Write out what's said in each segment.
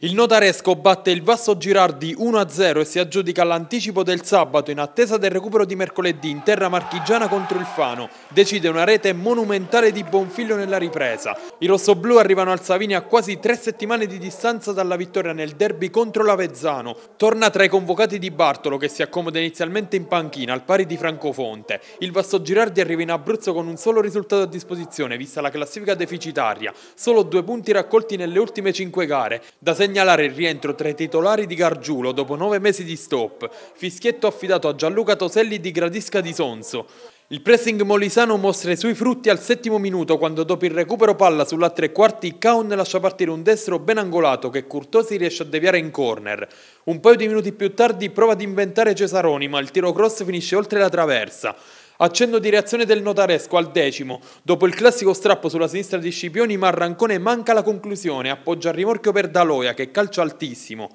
Il notaresco batte il Vasso Girardi 1-0 e si aggiudica l'anticipo del sabato in attesa del recupero di mercoledì in terra marchigiana contro il Fano. Decide una rete monumentale di Bonfiglio nella ripresa. I rossoblù arrivano al Savini a quasi tre settimane di distanza dalla vittoria nel derby contro l'Avezzano. Torna tra i convocati di Bartolo che si accomoda inizialmente in panchina al pari di Francofonte. Il Vasso Girardi arriva in Abruzzo con un solo risultato a disposizione vista la classifica deficitaria. Solo due punti raccolti nelle ultime cinque gare. Da segnalare il rientro tra i titolari di Gargiulo dopo nove mesi di stop, fischietto affidato a Gianluca Toselli di Gradisca di Sonso. Il pressing molisano mostra i suoi frutti al settimo minuto quando dopo il recupero palla sulla tre quarti Kaun lascia partire un destro ben angolato che Curtosi riesce a deviare in corner. Un paio di minuti più tardi prova ad inventare Cesaroni ma il tiro cross finisce oltre la traversa. Accendo di reazione del notaresco al decimo. Dopo il classico strappo sulla sinistra di Scipioni, Marrancone manca la conclusione, appoggia il rimorchio per Daloia che calcia altissimo.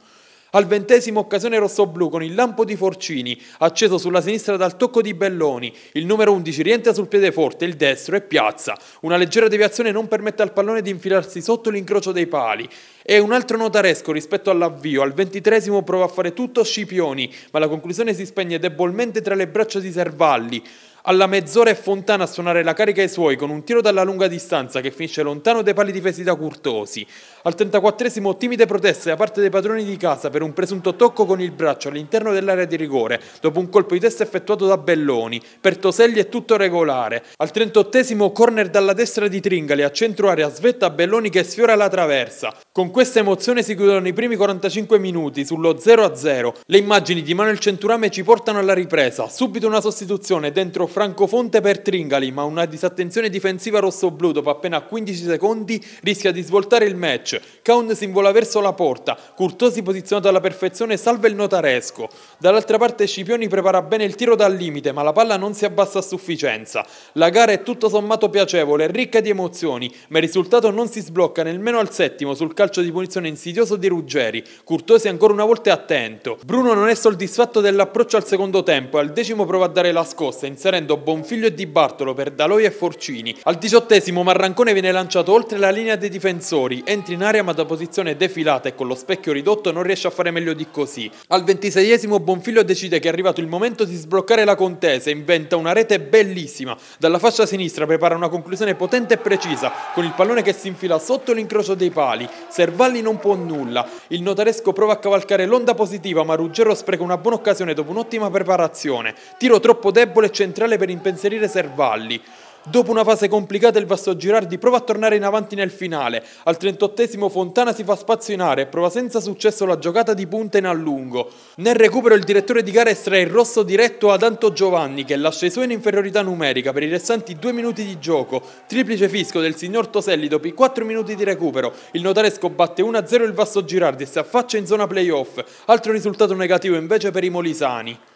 Al ventesimo occasione rossoblu con il lampo di Forcini, acceso sulla sinistra dal tocco di Belloni. Il numero 11 rientra sul piede forte, il destro e piazza. Una leggera deviazione non permette al pallone di infilarsi sotto l'incrocio dei pali. E un altro notaresco rispetto all'avvio. Al ventitresimo prova a fare tutto Scipioni, ma la conclusione si spegne debolmente tra le braccia di Servalli. Alla mezz'ora è Fontana a suonare la carica ai suoi con un tiro dalla lunga distanza che finisce lontano dai pali difesi da Curtosi. Al 34esimo timide proteste da parte dei padroni di casa per un presunto tocco con il braccio all'interno dell'area di rigore dopo un colpo di testa effettuato da Belloni. Per Toselli è tutto regolare. Al 38esimo corner dalla destra di Tringali a centro area svetta Belloni che sfiora la traversa. Con questa emozione si chiudono i primi 45 minuti sullo 0-0. Le immagini di Manuel Centurame ci portano alla ripresa. Subito una sostituzione dentro francofonte per Tringali, ma una disattenzione difensiva rossoblu dopo appena 15 secondi rischia di svoltare il match. Kaun si invola verso la porta, Curtosi posizionato alla perfezione salva il notaresco. Dall'altra parte Scipioni prepara bene il tiro dal limite, ma la palla non si abbassa a sufficienza. La gara è tutto sommato piacevole, ricca di emozioni, ma il risultato non si sblocca nemmeno al settimo sul calcio di punizione insidioso di Ruggeri. Curtosi ancora una volta è attento. Bruno non è soddisfatto dell'approccio al secondo tempo e al decimo prova a dare la scossa inserendo sostituendo Bonfiglio e Di Bartolo per Daloi e Forcini. Al diciottesimo Marrancone viene lanciato oltre la linea dei difensori, entra in area ma da posizione defilata e con lo specchio ridotto non riesce a fare meglio di così. Al ventiseiesimo Bonfiglio decide che è arrivato il momento di sbloccare la contesa, inventa una rete bellissima, dalla fascia sinistra prepara una conclusione potente e precisa, con il pallone che si infila sotto l'incrocio dei pali, Servalli non può nulla, il notaresco prova a cavalcare l'onda positiva ma Ruggero spreca una buona occasione dopo un'ottima preparazione, tiro troppo debole e centrale finale per impensierire Servalli. Dopo una fase complicata il Vasto Girardi prova a tornare in avanti nel finale. Al 38 Fontana si fa spazionare e prova senza successo la giocata di punta in allungo. Nel recupero il direttore di gara estrae il rosso diretto ad Anto Giovanni che lascia i suoi in inferiorità numerica per i restanti due minuti di gioco. Triplice fisco del signor Toselli dopo i 4 minuti di recupero. Il notaresco batte 1-0 il Vasto Girardi e si affaccia in zona playoff. Altro risultato negativo invece per i Molisani.